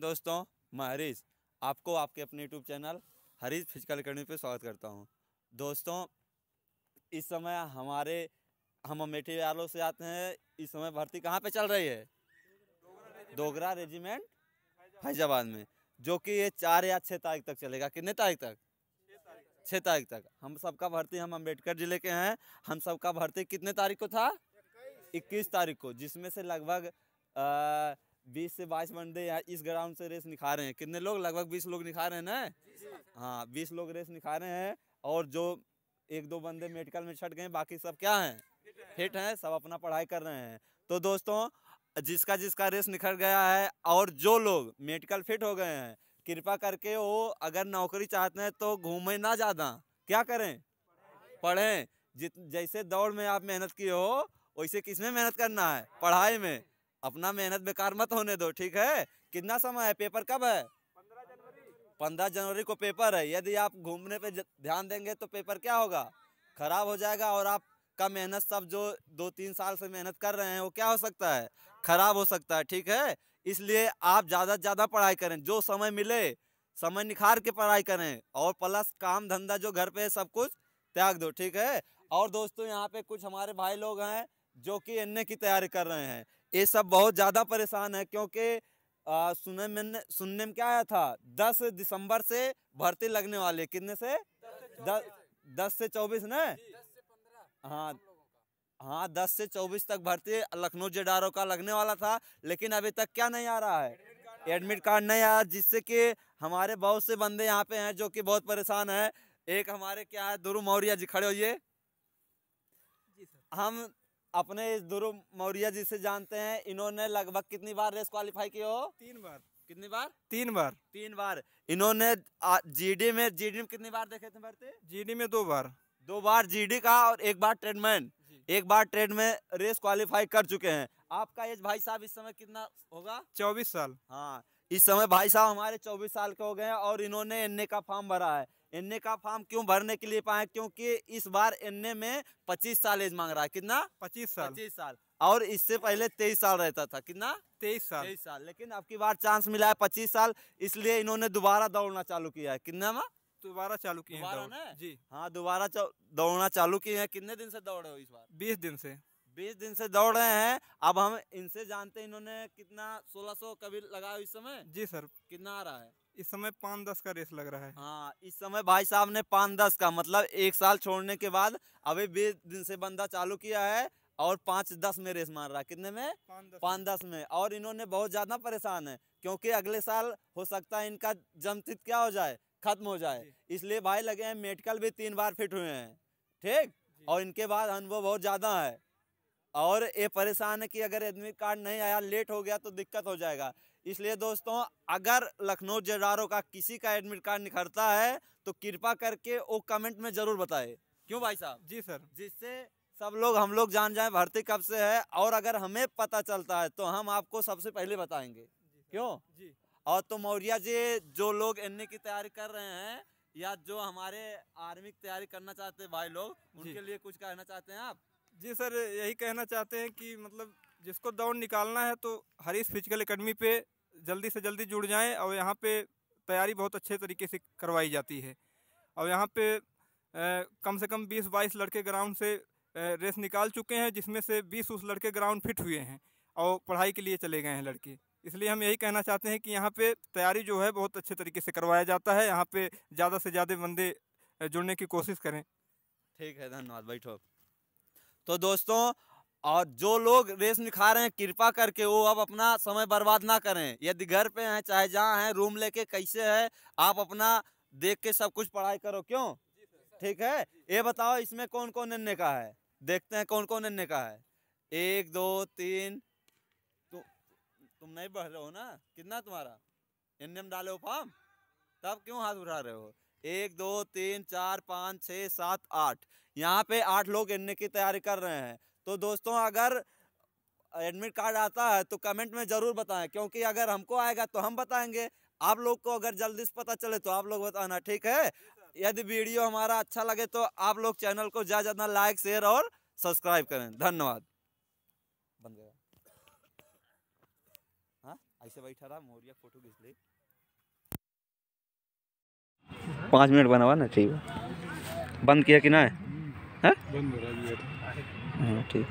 दोस्तों मैं हरीश आपको आपके अपने YouTube channel Harish physical academy पर स्वागत करता हूं दोस्तों इस समय हमारे हम अमेठी वालों से आते हैं इस समय भर्ती कहाँ पे चल रही है डोगरा रेजिमेंट फैजाबाद में जो कि ये चार या छः तारीख तक चलेगा कितने तारीख तक छः तारीख तक हम सबका भर्ती हम अम्बेडकर ज़िले के हैं हम सबका भर्ती कितने तारीख को था इक्कीस तारीख को जिसमें से लगभग बीस से बाईस बंदे यहाँ इस ग्राउंड से रेस निखा रहे हैं कितने लोग लगभग बीस लोग निखा रहे हैं ना हाँ बीस लोग रेस निखा रहे हैं और जो एक दो बंदे मेडिकल में छट गए बाकी सब क्या हैं फिट हैं सब अपना पढ़ाई कर रहे हैं तो दोस्तों जिसका जिसका रेस निखर गया है और जो लोग मेडिकल फिट हो गए हैं कृपा करके वो अगर नौकरी चाहते हैं तो घूमें ना ज़्यादा क्या करें पढ़ें जित जैसे दौड़ में आप मेहनत की हो वैसे किस में मेहनत करना है पढ़ाई में अपना मेहनत बेकार मत होने दो ठीक है कितना समय है पेपर कब है पंद्रह जनवरी को पेपर है यदि आप घूमने पे ध्यान देंगे तो पेपर क्या होगा खराब हो जाएगा और आप का मेहनत सब जो दो तीन साल से मेहनत कर रहे हैं वो क्या हो सकता है खराब हो सकता है ठीक है इसलिए आप ज़्यादा से ज़्यादा पढ़ाई करें जो समय मिले समय निखार के पढ़ाई करें और प्लस काम धंधा जो घर पे है सब कुछ त्याग दो ठीक है और दोस्तों यहाँ पे कुछ हमारे भाई लोग हैं जो कि एन की तैयारी कर रहे हैं ये सब बहुत ज़्यादा परेशान है क्योंकि सुनने में सुनने में क्या आया था दस दिसंबर से भर्ती लगने वाले कितने से दस से चौबीस न हाँ हाँ दस से चौबीस तक भर्ती लखनऊ जेडारो का लगने वाला था लेकिन अभी तक क्या नहीं आ रहा है एडमिट कार्ड नहीं आया जिससे कि हमारे बहुत से बंदे यहाँ पे हैं जो कि बहुत परेशान है एक हमारे क्या है दुरु मौर्य जी खड़े होइए हम अपने इस ध्रुव मौर्य जी से जानते हैं इन्होंने लगभग कितनी बार रेस क्वालिफाई की हो तीन बार कितनी बार तीन बार तीन बार इन्होंने जीडी में जीडी में कितनी बार देखे थे भरते जीडी में दो बार दो बार जीडी का और एक बार ट्रेडमैन एक बार ट्रेड में रेस क्वालिफाई कर चुके हैं आपका एज भाई साहब इस समय कितना होगा चौबीस साल हाँ इस समय भाई साहब हमारे चौबीस साल के हो गए हैं और इन्होंने एन का फॉर्म भरा है एन का फॉर्म क्यों भरने के लिए पाए क्योंकि इस बार एन में पच्चीस साल एज मांग रहा है कितना पच्चीस साल पच्चीस साल और इससे पहले तेईस साल रहता था कितना तेईस साल तेईस साल लेकिन अब की बार चांस मिला है पच्चीस साल इसलिए इन्होंने दोबारा दौड़ना चालू किया है कितना माँ दोबारा चालू किया जी हाँ दोबारा दौड़ना चालू किए हैं कितने दिन से दौड़ रहे हो इस बार बीस दिन से बीस दिन से दौड़ रहे हैं अब हम इनसे जानते हैं इन्होंने कितना सोलह सौ कभी लगाया इस समय जी सर कितना आ रहा है इस समय पाँच दस का रेस लग रहा है हाँ इस समय भाई साहब ने पाँच दस का मतलब एक साल छोड़ने के बाद अभी बीस दिन से बंदा चालू किया है और पाँच दस में रेस मार रहा है कितने में पाँच दस में और इन्होंने बहुत ज़्यादा परेशान है क्योंकि अगले साल हो सकता है इनका जमतित क्या हो जाए खत्म हो जाए इसलिए भाई लगे हैं मेडिकल भी तीन बार फिट हुए हैं ठीक और इनके बाद अनुभव बहुत ज़्यादा है और ये परेशान है कि अगर एडमिट कार्ड नहीं आया लेट हो गया तो दिक्कत हो जाएगा इसलिए दोस्तों अगर लखनऊ जेडारो का किसी का एडमिट कार्ड निखरता है तो कृपा करके वो कमेंट में ज़रूर बताए क्यों भाई साहब जी सर जिससे सब लोग हम लोग जान जाए भर्ती कब से है और अगर हमें पता चलता है तो हम आपको सबसे पहले बताएंगे जी क्यों जी और तो मौर्या जी जो लोग एन की तैयारी कर रहे हैं या जो हमारे आर्मी की तैयारी करना चाहते हैं भाई लोग उनके लिए कुछ कहना चाहते हैं आप जी सर यही कहना चाहते हैं कि मतलब जिसको दौड़ निकालना है तो हरीश फिजिकल अकेडमी पे जल्दी से जल्दी जुड़ जाएं और यहाँ पे तैयारी बहुत अच्छे तरीके से करवाई जाती है और यहाँ पे कम से कम 20-22 लड़के ग्राउंड से रेस निकाल चुके हैं जिसमें से 20 उस लड़के ग्राउंड फिट हुए हैं और पढ़ाई के लिए चले गए हैं लड़के इसलिए हम यही कहना चाहते हैं कि यहाँ पे तैयारी जो है बहुत अच्छे तरीके से करवाया जाता है यहाँ पे ज़्यादा से ज़्यादा बंदे जुड़ने की कोशिश करें ठीक है धन्यवाद बैठो तो दोस्तों और जो लोग रेस खा रहे हैं कृपा करके वो अब अपना समय बर्बाद ना करें यदि घर पे हैं चाहे जहाँ हैं रूम लेके कैसे है आप अपना देख के सब कुछ पढ़ाई करो क्यों ठीक है ये बताओ इसमें कौन कौन निर्णय का है देखते हैं कौन कौन निर्णय का है एक दो तीन तु, तुम नहीं बढ़ रहे हो ना कितना तुम्हारा एन डाले हो फॉर्म तब क्यों हाथ उठा रहे हो एक दो तीन चार पाँच छः सात आठ यहाँ पे आठ लोग एन की तैयारी कर रहे हैं तो दोस्तों अगर एडमिट कार्ड आता है तो कमेंट में ज़रूर बताएं क्योंकि अगर हमको आएगा तो हम बताएंगे आप लोग को अगर जल्दी से पता चले तो आप लोग बताना ठीक है यदि वीडियो हमारा अच्छा लगे तो आप लोग चैनल को ज़्यादा ज़्यादा लाइक शेयर और सब्सक्राइब करें धन्यवाद बंद गया हाँ? ऐसे बैठा रहा मोरिया फोटो खींच ली पाँच मिनट बना हुआ ना ठीक है बंद किया कि ना है, है? হ্যাঁ ঠিক